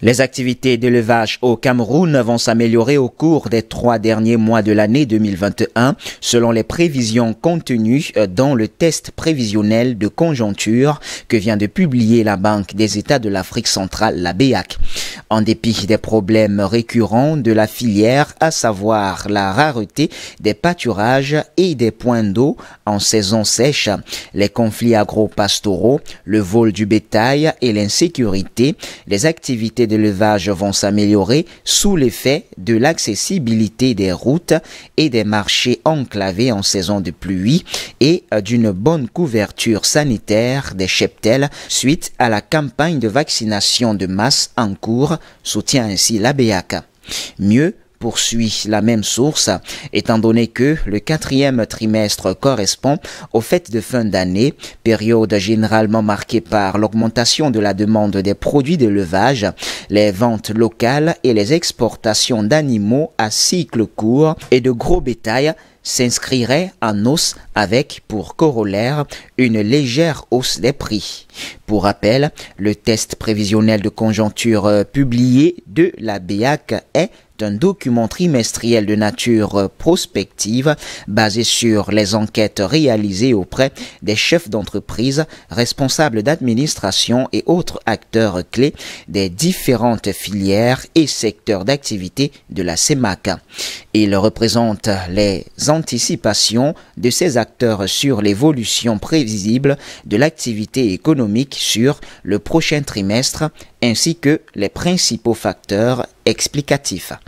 Les activités d'élevage au Cameroun vont s'améliorer au cours des trois derniers mois de l'année 2021 selon les prévisions contenues euh, dans le test prévisionnel de conjoncture que vient de publier la Banque des États de l'Afrique centrale, la BEAC. En dépit des problèmes récurrents de la filière, à savoir la rareté des pâturages et des points d'eau en saison sèche, les conflits agro-pastoraux, le vol du bétail et l'insécurité, les activités d'élevage vont s'améliorer sous l'effet de l'accessibilité des routes et des marchés enclavés en saison de pluie et d'une bonne couverture sanitaire des cheptels suite à la campagne de vaccination de masse en cours soutient ainsi l'ABAK. Mieux, poursuit la même source, étant donné que le quatrième trimestre correspond aux fêtes de fin d'année, période généralement marquée par l'augmentation de la demande des produits de levage, les ventes locales et les exportations d'animaux à cycle court et de gros bétail s'inscriraient en hausse avec pour corollaire une légère hausse des prix. Pour rappel, le test prévisionnel de conjoncture euh, publié de la BEAC est un document trimestriel de nature euh, prospective basé sur les enquêtes réalisées auprès des chefs d'entreprise, responsables d'administration et autres acteurs clés des différentes filières et secteurs d'activité de la CEMAC. Il représente les anticipations de ces acteurs sur l'évolution prévisible de l'activité économique sur le prochain trimestre ainsi que les principaux facteurs explicatifs.